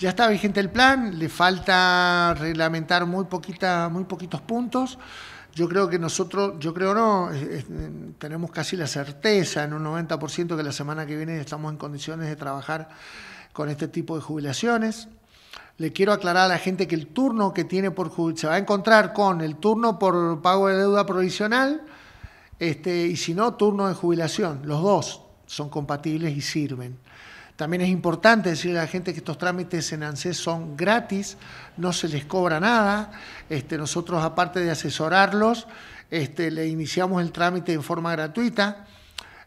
Ya está vigente el plan, le falta reglamentar muy, poquita, muy poquitos puntos. Yo creo que nosotros, yo creo no, tenemos casi la certeza en un 90% que la semana que viene estamos en condiciones de trabajar con este tipo de jubilaciones. Le quiero aclarar a la gente que el turno que tiene por se va a encontrar con el turno por pago de deuda provisional este, y si no, turno de jubilación. Los dos son compatibles y sirven. También es importante decirle a la gente que estos trámites en ANSES son gratis, no se les cobra nada. Este, nosotros, aparte de asesorarlos, este, le iniciamos el trámite de forma gratuita.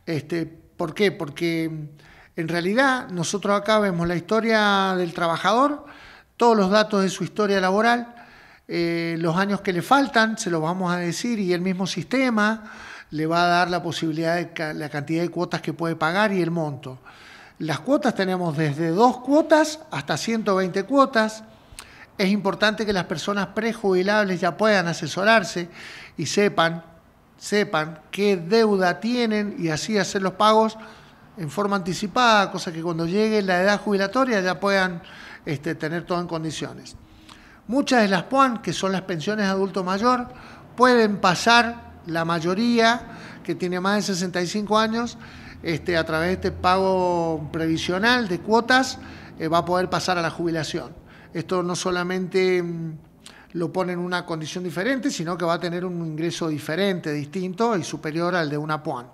Este, ¿Por qué? Porque mm, en realidad nosotros acá vemos la historia del trabajador, todos los datos de su historia laboral, eh, los años que le faltan, se los vamos a decir, y el mismo sistema le va a dar la posibilidad de la cantidad de cuotas que puede pagar y el monto. Las cuotas tenemos desde dos cuotas hasta 120 cuotas. Es importante que las personas prejubilables ya puedan asesorarse y sepan, sepan qué deuda tienen y así hacer los pagos en forma anticipada, cosa que cuando llegue la edad jubilatoria ya puedan este, tener todo en condiciones. Muchas de las PUAN, que son las pensiones de adulto mayor, pueden pasar la mayoría que tiene más de 65 años este, a través de este pago previsional de cuotas, eh, va a poder pasar a la jubilación. Esto no solamente mm, lo pone en una condición diferente, sino que va a tener un ingreso diferente, distinto y superior al de una PUAN.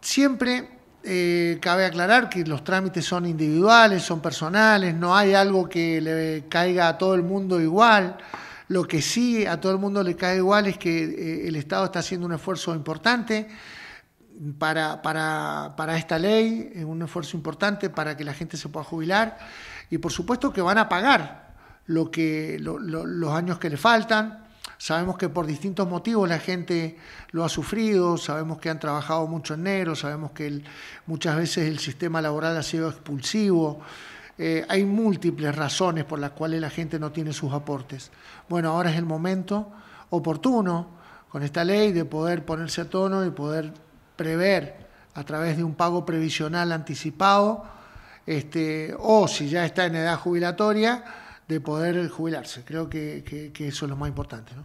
Siempre eh, cabe aclarar que los trámites son individuales, son personales, no hay algo que le caiga a todo el mundo igual. Lo que sí a todo el mundo le cae igual es que eh, el Estado está haciendo un esfuerzo importante para, para, para, esta ley, es un esfuerzo importante para que la gente se pueda jubilar y por supuesto que van a pagar lo que, los años que le faltan. Sabemos que por distintos motivos la gente lo ha sufrido, sabemos que han trabajado mucho en negro, sabemos que muchas veces el sistema laboral ha sido expulsivo. Eh, hay múltiples razones por las cuales la gente no tiene sus aportes. Bueno, ahora es el momento oportuno con esta ley de poder ponerse a tono y poder prever a través de un pago previsional anticipado, este, o si ya está en edad jubilatoria, de poder jubilarse. Creo que, eso es lo más importante.